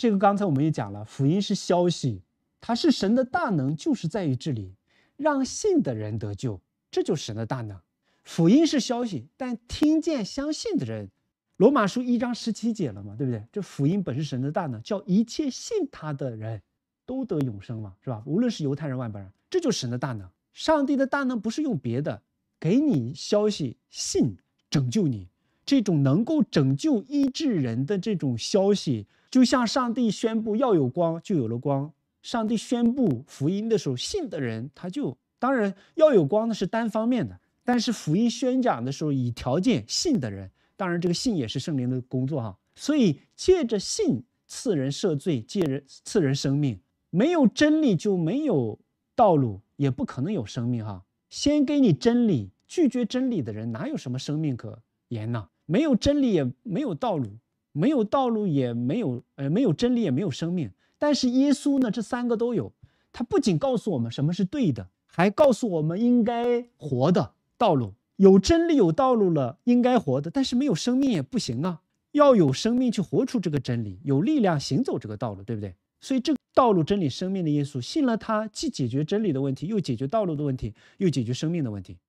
这个刚才我们也讲了，福音是消息，它是神的大能，就是在于这里，让信的人得救，这就是神的大能。福音是消息，但听见相信的人，罗马书一章十七节了嘛，对不对？这福音本是神的大能，叫一切信他的人，都得永生嘛，是吧？无论是犹太人、外邦人，这就是神的大能。上帝的大能不是用别的，给你消息，信拯救你，这种能够拯救医治人的这种消息。就向上帝宣布要有光就有了光。上帝宣布福音的时候，信的人他就当然要有光，那是单方面的。但是福音宣讲的时候，以条件信的人，当然这个信也是圣灵的工作哈。所以借着信赐人赦罪，借人赐人生命。没有真理就没有道路，也不可能有生命哈。先给你真理，拒绝真理的人哪有什么生命可言呢？没有真理也没有道路。没有道路，也没有呃，没有真理，也没有生命。但是耶稣呢，这三个都有。他不仅告诉我们什么是对的，还告诉我们应该活的道路。有真理，有道路了，应该活的。但是没有生命也不行啊，要有生命去活出这个真理，有力量行走这个道路，对不对？所以这道路、真理、生命的因素，信了他，既解决真理的问题，又解决道路的问题，又解决生命的问题。